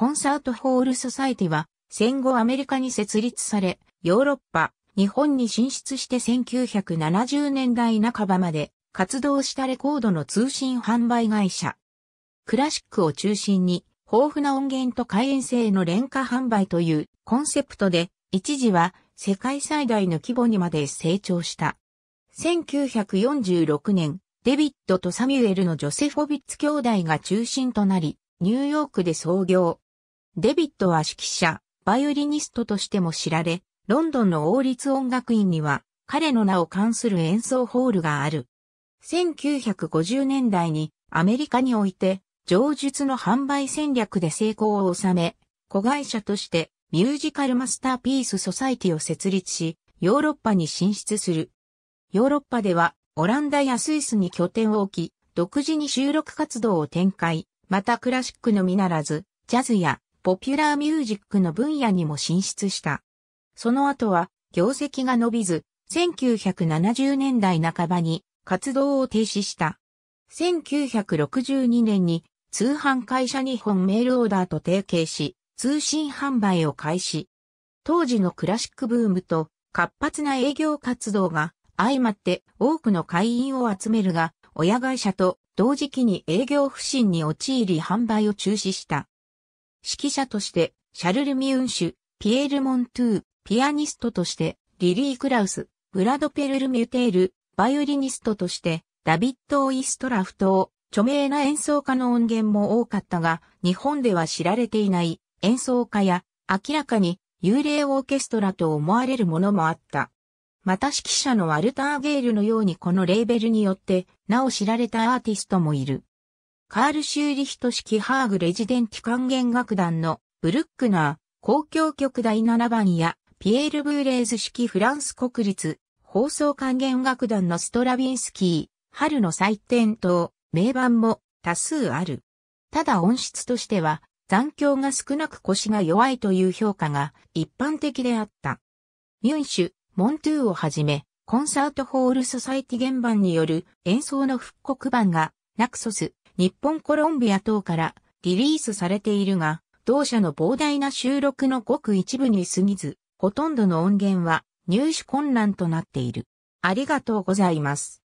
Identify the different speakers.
Speaker 1: コンサートホールソサイティは戦後アメリカに設立され、ヨーロッパ、日本に進出して1970年代半ばまで活動したレコードの通信販売会社。クラシックを中心に豊富な音源と開演性の廉価販売というコンセプトで一時は世界最大の規模にまで成長した。1946年、デビッドとサミュエルのジョセフォビッツ兄弟が中心となり、ニューヨークで創業、デビットは指揮者、バイオリニストとしても知られ、ロンドンの王立音楽院には彼の名を冠する演奏ホールがある。1950年代にアメリカにおいて、上述の販売戦略で成功を収め、子会社としてミュージカルマスターピースソサイティを設立し、ヨーロッパに進出する。ヨーロッパではオランダやスイスに拠点を置き、独自に収録活動を展開、またクラシックのみならず、ジャズやポピュラーミュージックの分野にも進出した。その後は、業績が伸びず、1970年代半ばに活動を停止した。1962年に通販会社日本メールオーダーと提携し、通信販売を開始。当時のクラシックブームと活発な営業活動が相まって多くの会員を集めるが、親会社と同時期に営業不振に陥り販売を中止した。指揮者として、シャルル・ミュンシュ、ピエール・モントゥー、ピアニストとして、リリー・クラウス、ブラド・ペルル・ミュテール、バイオリニストとして、ダビッド・オイストラフト著名な演奏家の音源も多かったが、日本では知られていない演奏家や、明らかに幽霊オーケストラと思われるものもあった。また指揮者のワルター・ゲールのようにこのレーベルによって、なお知られたアーティストもいる。カール・シューリヒト式ハーグレジデンティ管弦楽団のブルックナー、公共曲第7番や、ピエール・ブーレーズ式フランス国立、放送管弦楽団のストラビンスキー、春の祭典等、名盤も多数ある。ただ音質としては、残響が少なく腰が弱いという評価が一般的であった。ミュンシュ、モントゥーをはじめ、コンサートホールソサイティ原版による演奏の復刻版が、ナクソス、日本コロンビア等からリリースされているが、同社の膨大な収録のごく一部に過ぎず、ほとんどの音源は入手困難となっている。ありがとうございます。